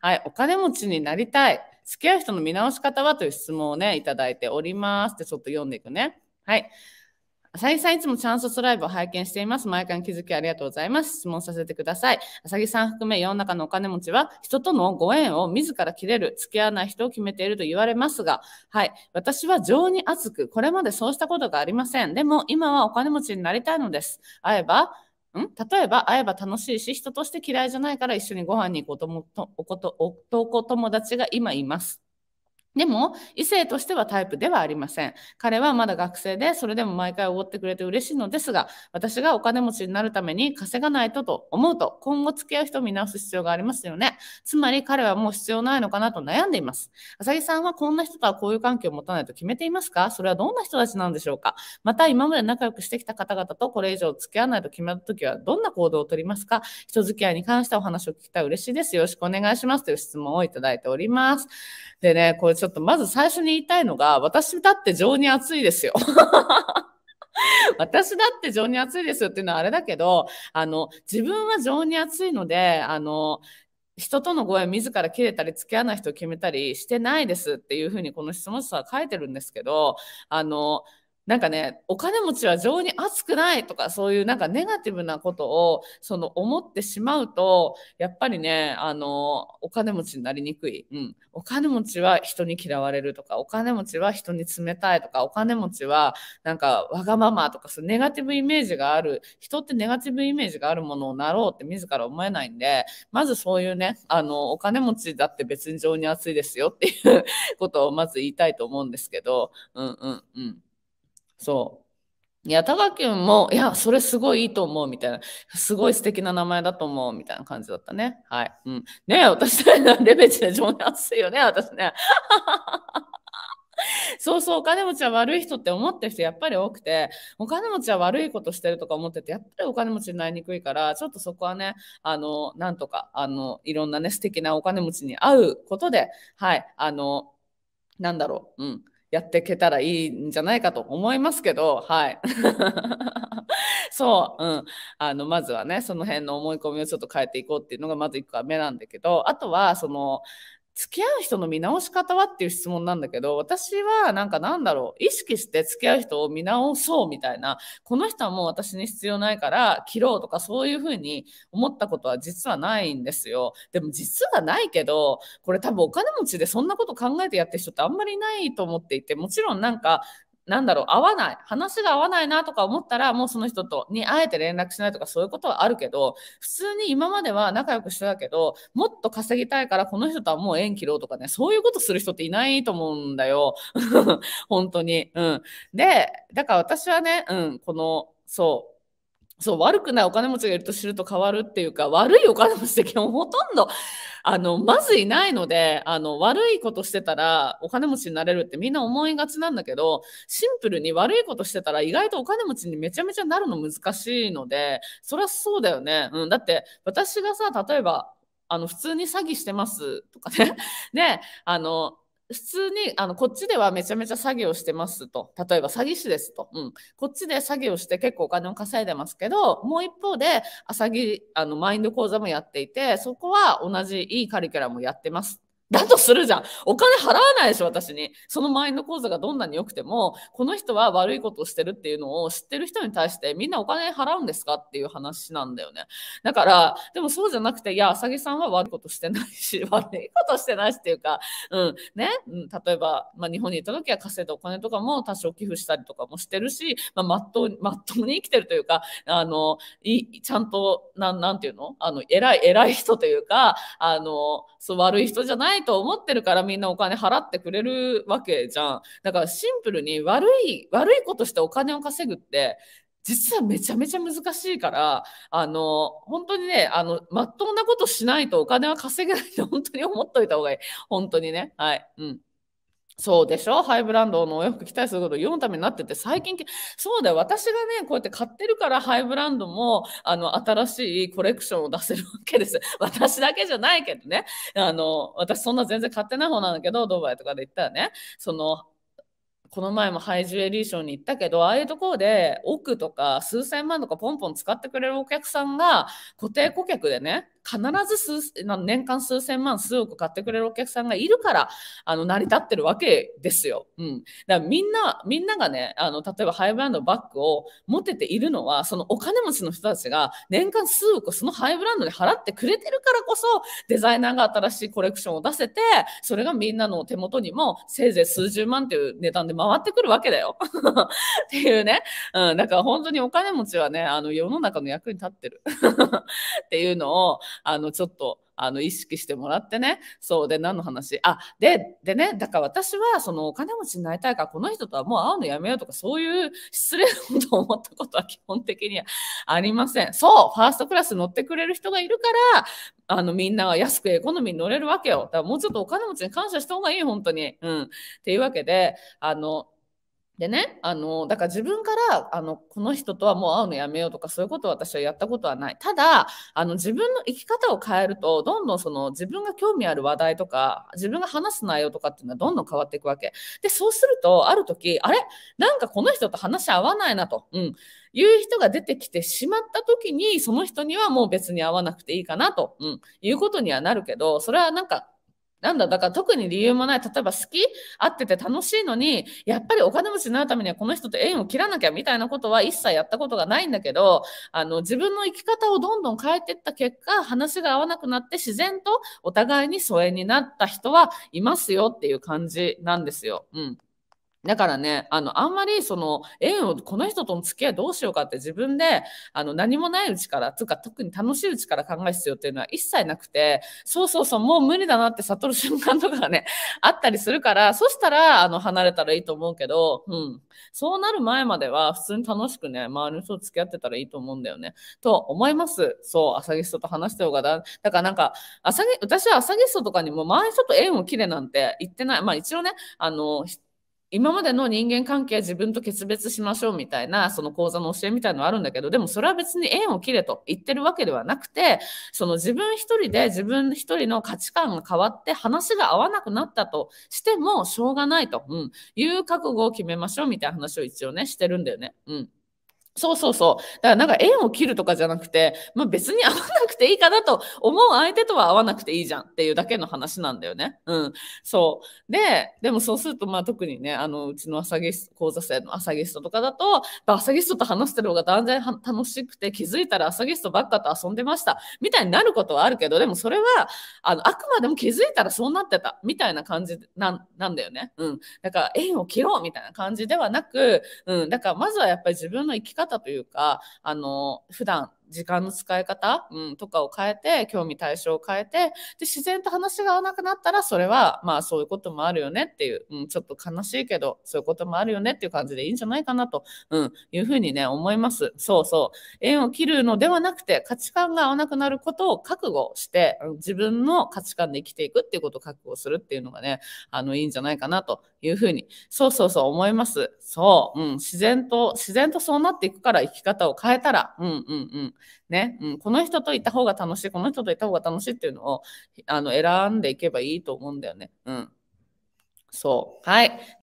はい、お金持ちになりたい。付き合う人の見直し方はという質問をね、いただいております。ってちょっと読んでいくね。はい。浅木さん、いつもチャンススライブを拝見しています。毎回気づきありがとうございます。質問させてください。浅木さん含め世の中のお金持ちは、人とのご縁を自ら切れる、付き合わない人を決めていると言われますが、はい。私は情に熱く、これまでそうしたことがありません。でも、今はお金持ちになりたいのです。会えば、ん例えば会えば楽しいし人として嫌いじゃないから一緒にご飯に行こうともとおこと男友達が今いますでも、異性としてはタイプではありません。彼はまだ学生で、それでも毎回おごってくれて嬉しいのですが、私がお金持ちになるために稼がないとと思うと、今後付き合う人を見直す必要がありますよね。つまり、彼はもう必要ないのかなと悩んでいます。浅木さんはこんな人とはこういう関係を持たないと決めていますかそれはどんな人たちなんでしょうかまた、今まで仲良くしてきた方々とこれ以上付き合わないと決めたときは、どんな行動をとりますか人付き合いに関してお話を聞きたい嬉しいです。よろしくお願いします。という質問をいただいております。でね、これちょっとょっとまず最初に言いたいのが、私だって情に熱いですよ。私だって情に熱いですよっていうのはあれだけど、あの、自分は情に熱いので、あの、人とのご縁自ら切れたり付き合わない人を決めたりしてないですっていうふうにこの質問者は書いてるんですけど、あの、なんかね、お金持ちは情に熱くないとか、そういうなんかネガティブなことを、その思ってしまうと、やっぱりね、あの、お金持ちになりにくい。うん。お金持ちは人に嫌われるとか、お金持ちは人に冷たいとか、お金持ちはなんかわがままとか、そうネガティブイメージがある、人ってネガティブイメージがあるものをなろうって自ら思えないんで、まずそういうね、あの、お金持ちだって別に情に熱いですよっていうことをまず言いたいと思うんですけど、うんうんうん。そう。いや、たがきゅんも、いや、それすごいいいと思う、みたいな。すごい素敵な名前だと思う、みたいな感じだったね。はい。うん。ねえ、私、レベチで情熱いよね、私ね。そうそう、お金持ちは悪い人って思ってる人やっぱり多くて、お金持ちは悪いことしてるとか思ってて、やっぱりお金持ちになりにくいから、ちょっとそこはね、あの、なんとか、あの、いろんなね、素敵なお金持ちに会うことで、はい、あの、なんだろう、うん。やっていけたらいいんじゃないかと思いますけど、はい。そう、うん。あの、まずはね、その辺の思い込みをちょっと変えていこうっていうのがまず1個目なんだけど、あとは、その、付き合う人の見直し方はっていう質問なんだけど、私はなんかなんだろう、意識して付き合う人を見直そうみたいな、この人はもう私に必要ないから切ろうとかそういうふうに思ったことは実はないんですよ。でも実はないけど、これ多分お金持ちでそんなこと考えてやってる人ってあんまりいないと思っていて、もちろんなんかなんだろう、合わない、話が合わないなとか思ったら、もうその人とにあえて連絡しないとか、そういうことはあるけど、普通に今までは仲良くしてたけど、もっと稼ぎたいから、この人とはもう縁切ろうとかね、そういうことする人っていないと思うんだよ。本当に。うん。で、だから私はね、うん、この、そう、そう悪くないお金持ちがいると知ると変わるっていうか悪いお金持ちって基本ほとんどあのまずいないのであの悪いことしてたらお金持ちになれるってみんな思いがちなんだけどシンプルに悪いことしてたら意外とお金持ちにめちゃめちゃなるの難しいのでそりゃそうだよね、うん、だって私がさ例えばあの普通に詐欺してますとかねで あの普通にあのこっちではめちゃめちゃ詐欺をしてますと例えば詐欺師ですと、うん、こっちで詐欺をして結構お金を稼いでますけどもう一方で詐欺あのマインド講座もやっていてそこは同じいいカリキュラムをやってますだとするじゃん。お金払わないでしょ、私に。そのマインド講座がどんなに良くても、この人は悪いことをしてるっていうのを知ってる人に対して、みんなお金払うんですかっていう話なんだよね。だから、でもそうじゃなくて、いや、あさぎさんは悪いことしてないし、悪いことしてないしっていうか、うん、ね、うん、例えば、まあ、日本にいた時は稼いだお金とかも多少寄付したりとかもしてるし、まあ、まっとう、まっとうに生きてるというか、あの、いちゃんと、なん、なんていうのあの、偉い、偉い人というか、あの、そう悪い人じゃないと思ってるからみんなお金払ってくれるわけじゃん。だからシンプルに悪い、悪いことしてお金を稼ぐって、実はめちゃめちゃ難しいから、あの、本当にね、あの、まっとうなことしないとお金は稼げないと本当に思っといた方がいい。本当にね。はい。うん。そうでしょハイブランドのお洋服着たりすることを読むためになってて、最近、そうだよ。私がね、こうやって買ってるから、ハイブランドも、あの、新しいコレクションを出せるわけです。私だけじゃないけどね。あの、私そんな全然買ってない方なんだけど、ドバイとかで行ったらね、その、この前もハイジュエリーショーに行ったけど、ああいうところで億とか数千万とかポンポン使ってくれるお客さんが固定顧客でね、必ず数年間数千万数億買ってくれるお客さんがいるからあの成り立ってるわけですよ。うん、だからみんなみんながねあの例えばハイブランドバッグを持てているのはそのお金持ちの人たちが年間数億そのハイブランドで払ってくれてるからこそデザイナーが新しいコレクションを出せてそれがみんなの手元にもせいぜい数十万っていう値段で回ってくるわけだよ。っていうね、うん、だから本当にお金持ちはねあの世の中の役に立ってる っていうのをあの、ちょっと、あの、意識してもらってね。そうで、何の話あ、で、でね、だから私は、その、お金持ちになりたいから、この人とはもう会うのやめようとか、そういう失礼と思ったことは基本的にはありません。そうファーストクラス乗ってくれる人がいるから、あの、みんなは安くエコノミーに乗れるわけよ。だからもうちょっとお金持ちに感謝した方がいい、本当に。うん。っていうわけで、あの、でね、あの、だから自分から、あの、この人とはもう会うのやめようとか、そういうことを私はやったことはない。ただ、あの、自分の生き方を変えると、どんどんその、自分が興味ある話題とか、自分が話す内容とかっていうのはどんどん変わっていくわけ。で、そうすると、ある時、あれなんかこの人と話合わないなと、うん、いう人が出てきてしまった時に、その人にはもう別に会わなくていいかなと、うん、いうことにはなるけど、それはなんか、なんだ、だから特に理由もない。例えば好き合ってて楽しいのに、やっぱりお金持ちになるためにはこの人と縁を切らなきゃみたいなことは一切やったことがないんだけど、あの、自分の生き方をどんどん変えていった結果、話が合わなくなって自然とお互いに疎遠になった人はいますよっていう感じなんですよ。うん。だからね、あの、あんまりその縁を、この人との付き合いどうしようかって自分で、あの、何もないうちから、つうか特に楽しいうちから考える必要っていうのは一切なくて、そうそうそう、もう無理だなって悟る瞬間とかがね、あったりするから、そしたら、あの、離れたらいいと思うけど、うん。そうなる前までは、普通に楽しくね、周りの人と付き合ってたらいいと思うんだよね。と思います。そう、サギストと話した方がだ、だからなんか、サギ、私はサギストとかにも、周りの人と縁を切れなんて言ってない。まあ一応ね、あの、今までの人間関係自分と決別しましょうみたいなその講座の教えみたいのはあるんだけどでもそれは別に縁を切れと言ってるわけではなくてその自分一人で自分一人の価値観が変わって話が合わなくなったとしてもしょうがないと、うん、いう覚悟を決めましょうみたいな話を一応ねしてるんだよね。うんそうそうそう。だからなんか縁を切るとかじゃなくて、まあ、別に会わなくていいかなと思う相手とは会わなくていいじゃんっていうだけの話なんだよね。うん。そう。で、でもそうすると、まあ特にね、あの、うちの朝ゲスト、講座生の朝ゲストとかだと、朝ゲストと話してる方が断然楽しくて気づいたら朝ゲストばっかと遊んでました。みたいになることはあるけど、でもそれは、あの、あくまでも気づいたらそうなってた。みたいな感じな、なんだよね。うん。だから縁を切ろうみたいな感じではなく、うん。だからまずはやっぱり自分の生き方方というか、あの、普段時間の使い方、うん、とかを変えて、興味対象を変えて、で、自然と話が合わなくなったら、それは、まあそういうこともあるよねっていう、うん、ちょっと悲しいけど、そういうこともあるよねっていう感じでいいんじゃないかなと、うん、いうふうにね、思います。そうそう。縁を切るのではなくて、価値観が合わなくなることを覚悟して、自分の価値観で生きていくっていうことを覚悟するっていうのがね、あの、いいんじゃないかなというふうに、そうそうそう思います。そう、うん、自然と、自然とそうなっていくから生き方を変えたら、うん、うん、うん。ね、うん、この人と行った方が楽しい、この人と行った方が楽しいっていうのを、あの、選んでいけばいいと思うんだよね。うん。そう。はい。